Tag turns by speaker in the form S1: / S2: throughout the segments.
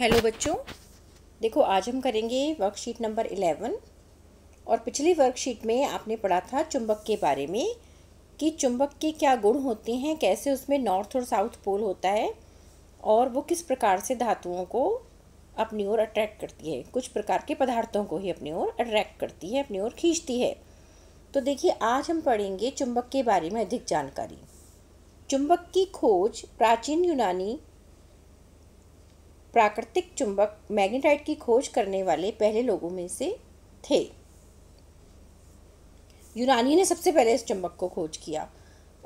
S1: hello बच्चों देखो आज हम करेंगे वर्कशीट नंबर इलेवन और पिछली वर्कशीट में आपने पढ़ा था चुंबक के बारे में कि चुंबक के क्या गुण होते हैं कैसे उसमें नॉर्थ और साउथ पोल होता है और वो किस प्रकार से धातुओं को अपनी ओर अट्रैक्ट करती है कुछ प्रकार के पदार्थों को ही अपनी ओर अट्रैक्ट करती है अपनी ओर खींचती है तो देखिए आज हम पढ़ेंगे चुंबक के बारे में अधिक जानकारी चुंबक की खोज प्राचीन यूनानी प्राकृतिक चुंबक मैग्नेटाइट की खोज करने वाले पहले लोगों में से थे यूनानी ने सबसे पहले इस चुंबक को खोज किया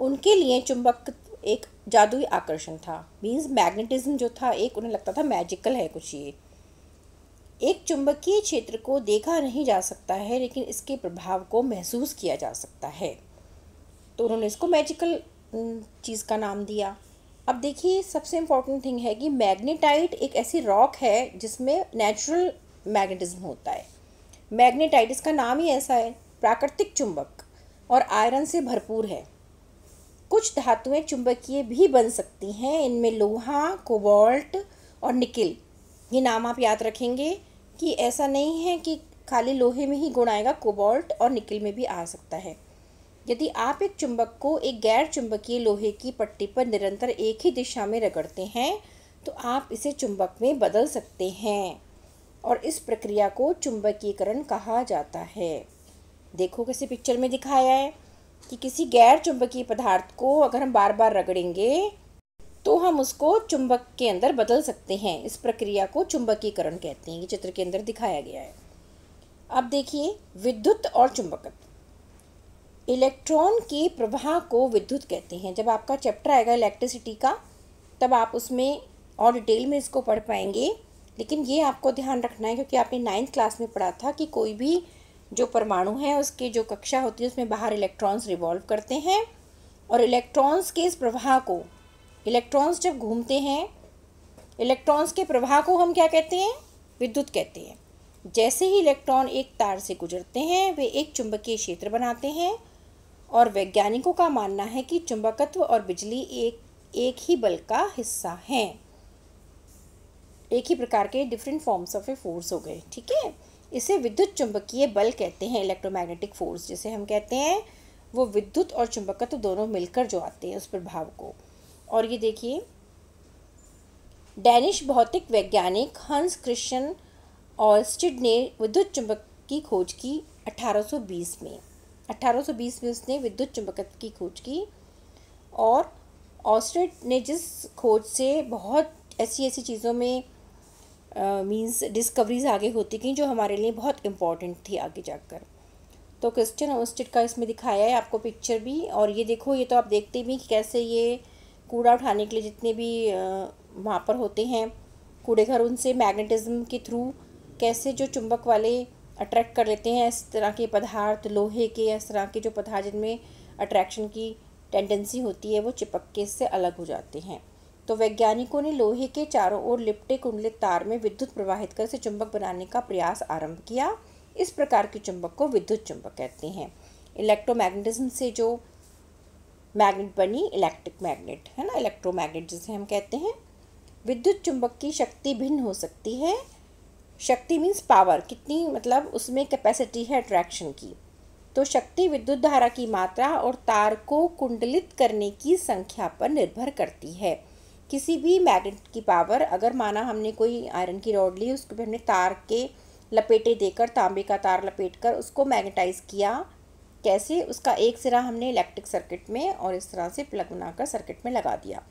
S1: उनके लिए चुंबक एक जादुई आकर्षण था मीन्स मैग्नेटिज्म जो था एक उन्हें लगता था मैजिकल है कुछ ये एक चुंबकीय क्षेत्र को देखा नहीं जा सकता है लेकिन इसके प्रभाव को महसूस किया जा सकता है तो उन्होंने इसको मैजिकल चीज़ का नाम दिया अब देखिए सबसे इम्पॉर्टेंट थिंग है कि मैग्नेटाइट एक ऐसी रॉक है जिसमें नेचुरल मैग्नेटिज्म होता है मैग्नेटाइट इसका नाम ही ऐसा है प्राकृतिक चुंबक और आयरन से भरपूर है कुछ धातुएं चुंबकीय भी बन सकती हैं इनमें लोहा कोबाल्ट और निकिल ये नाम आप याद रखेंगे कि ऐसा नहीं है कि खाली लोहे में ही गुण आएगा कोबाल्ट और निकिल में भी आ सकता है यदि आप एक चुंबक को एक गैर चुंबकीय लोहे की पट्टी पर निरंतर एक ही दिशा में रगड़ते हैं तो आप इसे चुंबक में बदल सकते हैं और इस प्रक्रिया को चुंबकीकरण कहा जाता है देखो कैसे पिक्चर में दिखाया है कि किसी गैर चुंबकीय पदार्थ को अगर हम बार बार रगड़ेंगे तो हम उसको चुंबक के अंदर बदल सकते हैं इस प्रक्रिया को चुंबकीकरण कहते हैं ये चित्र के अंदर दिखाया गया है अब देखिए विद्युत और चुंबकत्व इलेक्ट्रॉन के प्रवाह को विद्युत कहते हैं जब आपका चैप्टर आएगा इलेक्ट्रिसिटी का तब आप उसमें और डिटेल में इसको पढ़ पाएंगे लेकिन ये आपको ध्यान रखना है क्योंकि आपने नाइन्थ क्लास में पढ़ा था कि कोई भी जो परमाणु है उसके जो कक्षा होती है उसमें बाहर इलेक्ट्रॉन्स रिवॉल्व करते हैं और इलेक्ट्रॉन्स के इस प्रवाह को इलेक्ट्रॉन्स जब घूमते हैं इलेक्ट्रॉन्स के प्रवाह को हम क्या कहते हैं विद्युत कहते हैं जैसे ही इलेक्ट्रॉन एक तार से गुजरते हैं वे एक चुंबकीय क्षेत्र बनाते हैं और वैज्ञानिकों का मानना है कि चुंबकत्व और बिजली एक एक ही बल का हिस्सा हैं एक ही प्रकार के different forms of a force हो गए ठीक है इसे विद्युत चुंबकीय बल कहते हैं इलेक्ट्रोमैग्नेटिक फोर्स जिसे हम कहते हैं वो विद्युत और चुंबकत्व दोनों मिलकर जो आते हैं उस प्रभाव को और ये देखिए डैनिश भौतिक वैज्ञानिक हंस क्रिश्चन ऑलस्टिड ने विद्युत चुंबक की खोज की 1820 में 1820 में उसने विद्युत चुंबकत्व की खोज की और ऑस्ट्रेट ने जिस खोज से बहुत ऐसी ऐसी चीज़ों में मीन्स uh, डिस्कवरीज आगे होती गई जो हमारे लिए बहुत इम्पॉर्टेंट थी आगे जाकर तो क्रिस्टियन ऑस्ट्रेट का इसमें दिखाया है आपको पिक्चर भी और ये देखो ये तो आप देखते भी कि कैसे ये कूड़ा उठाने के लिए जितने भी वहाँ पर होते हैं कूड़े घर उनसे मैग्नेटिज्म के थ्रू कैसे जो चुंबक वाले अट्रैक्ट कर लेते हैं इस तरह के पदार्थ लोहे के इस तरह के जो पदार्थ जिनमें अट्रैक्शन की टेंडेंसी होती है वो चिपक के इससे अलग हो जाते हैं तो वैज्ञानिकों ने लोहे के चारों ओर लिपटे कुंडले तार में विद्युत प्रवाहित कर से चुंबक बनाने का प्रयास आरंभ किया इस प्रकार के चुंबक को विद्युत चुंबक कहते हैं इलेक्ट्रोमैग्नेटिज्म से जो मैग्नेट बनी इलेक्ट्रिक मैग्नेट है ना इलेक्ट्रोमैग्नेट जिसे हम कहते हैं विद्युत चुंबक की शक्ति भिन्न हो सकती है शक्ति मीन्स पावर कितनी मतलब उसमें कैपेसिटी है अट्रैक्शन की तो शक्ति विद्युत धारा की मात्रा और तार को कुंडलित करने की संख्या पर निर्भर करती है किसी भी मैग्नेट की पावर अगर माना हमने कोई आयरन की रॉड ली उसको भी हमने तार के लपेटे देकर तांबे का तार लपेट कर उसको मैग्नेटाइज किया कैसे उसका एक सिरा हमने इलेक्ट्रिक सर्किट में और इस तरह से प्लग बनाकर सर्किट में लगा दिया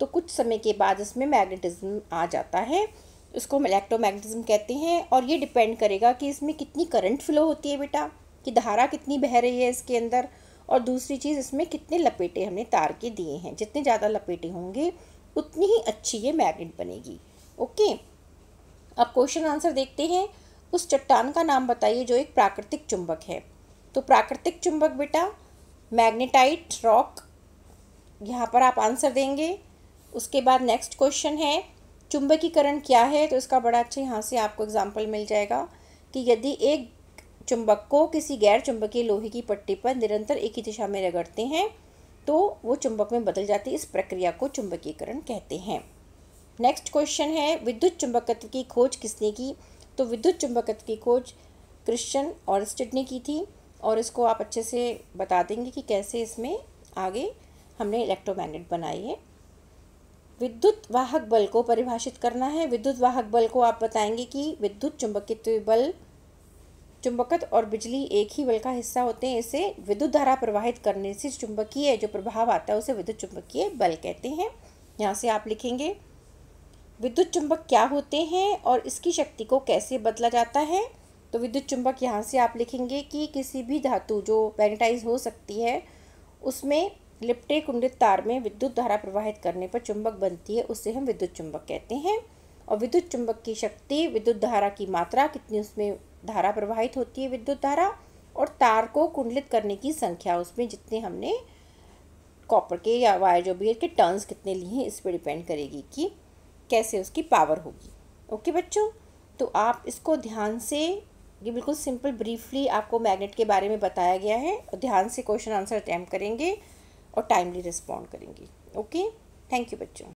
S1: तो कुछ समय के बाद इसमें मैग्नेटिज्म आ जाता है उसको हम इलेक्ट्रोमैग्नेटिज्म कहते हैं और ये डिपेंड करेगा कि इसमें कितनी करंट फ्लो होती है बेटा कि धारा कितनी बह रही है इसके अंदर और दूसरी चीज़ इसमें कितने लपेटे हमने तार के दिए हैं जितने ज़्यादा लपेटे होंगे उतनी ही अच्छी ये मैग्नेट बनेगी ओके अब क्वेश्चन आंसर देखते हैं उस चट्टान का नाम बताइए जो एक प्राकृतिक चुंबक है तो प्राकृतिक चुंबक बेटा मैग्नेटाइट रॉक यहाँ पर आप आंसर देंगे उसके बाद नेक्स्ट क्वेश्चन है चुंबकीकरण क्या है तो इसका बड़ा अच्छा यहाँ से आपको एग्जाम्पल मिल जाएगा कि यदि एक चुंबक को किसी गैर चुंबकीय लोहे की पट्टी पर निरंतर एक ही दिशा में रगड़ते हैं तो वो चुंबक में बदल जाती है इस प्रक्रिया को चुंबकीकरण कहते हैं नेक्स्ट क्वेश्चन है विद्युत चुंबकत्व की खोज किसने की तो विद्युत चुंबकत्व की खोज क्रिश्चन और ने की थी और इसको आप अच्छे से बता देंगे कि कैसे इसमें आगे हमने इलेक्ट्रोमैग्नेट बनाई है विद्युत वाहक बल को परिभाषित करना है विद्युत वाहक बल को आप बताएंगे कि विद्युत चुंबकित्व बल चुंबकत और बिजली एक ही बल का हिस्सा होते हैं इसे विद्युत धारा प्रवाहित करने से चुंबकीय जो प्रभाव आता है उसे विद्युत चुंबकीय बल कहते हैं यहाँ से आप लिखेंगे विद्युत चुंबक क्या होते हैं और इसकी शक्ति को कैसे बदला जाता है तो विद्युत चुंबक यहाँ से आप लिखेंगे कि किसी भी धातु जो मैग्नेटाइज हो सकती है उसमें लिपटे कुंडित तार में विद्युत धारा प्रवाहित करने पर चुंबक बनती है उसे हम विद्युत चुंबक कहते हैं और विद्युत चुंबक की शक्ति विद्युत धारा की मात्रा कितनी उसमें धारा प्रवाहित होती है विद्युत धारा और तार को कुंडलित करने की संख्या उसमें जितने हमने कॉपर के या वायर जो भी है के टर्न्स कितने लिए हैं इस पर डिपेंड करेगी कि कैसे उसकी पावर होगी ओके बच्चों तो आप इसको ध्यान से ये बिल्कुल सिंपल ब्रीफली आपको मैग्नेट के बारे में बताया गया है और ध्यान से क्वेश्चन आंसर अटैम्प्ट करेंगे और टाइमली रिस्पॉन्ड करेंगी ओके थैंक यू बच्चों